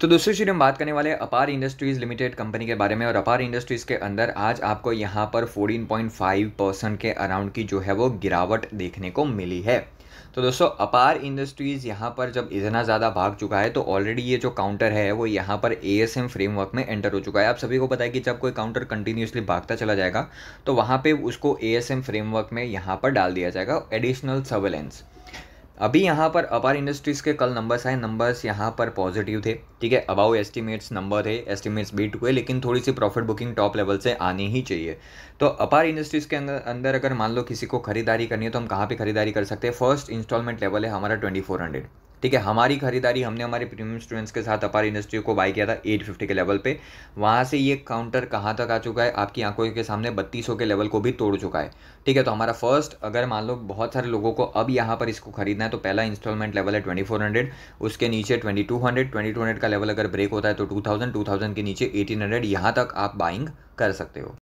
तो दूसरी चीज हम बात करने वाले अपार इंडस्ट्रीज़ लिमिटेड कंपनी के बारे में और अपार इंडस्ट्रीज़ के अंदर आज आपको यहाँ पर 14.5 परसेंट के अराउंड की जो है वो गिरावट देखने को मिली है तो दोस्तों अपार इंडस्ट्रीज़ यहाँ पर जब इतना ज़्यादा भाग चुका है तो ऑलरेडी ये जो काउंटर है वो यहाँ पर ए एस एम फ्रेमवर्क में एंटर हो चुका है आप सभी को पता है कि जब कोई काउंटर कंटिन्यूसली भागता चला जाएगा तो वहाँ पर उसको ए एस एम फ्रेमवर्क में यहाँ पर डाल दिया जाएगा एडिशनल सर्वेलेंस अभी यहाँ पर अपार इंडस्ट्रीज़ के कल नंबर्स आए नंबर्स यहाँ पर पॉजिटिव थे ठीक है अबाउ एस्टिमेट्स नंबर थे एस्टिमेट्स बीट हुए लेकिन थोड़ी सी प्रॉफिट बुकिंग टॉप लेवल से आनी ही चाहिए तो अपार इंडस्ट्रीज़ के अंदर अंदर अगर मान लो किसी को खरीदारी करनी है तो हम कहाँ पे खरीदारी कर सकते हैं फर्स्ट इंस्टॉलमेंट लेवल है हमारा ट्वेंटी फोर हंड्रेड ठीक है हमारी खरीदारी हमने हमारे प्रीमियम स्टूडेंट्स के साथ अपार इंडस्ट्री को बाई किया था 850 के लेवल पे वहाँ से ये काउंटर कहाँ तक आ चुका है आपकी आंखों के सामने 3200 के लेवल को भी तोड़ चुका है ठीक है तो हमारा फर्स्ट अगर मान लो बहुत सारे लोगों को अब यहाँ पर इसको खरीदना है तो पहला इंस्टॉलमेंट लेवल है ट्वेंटी उसके नीचे ट्वेंटी टू का लेवल अगर ब्रेक होता है तो टू थाउजेंड के नीचे एटीन हंड्रेड तक आप बाइंग कर सकते हो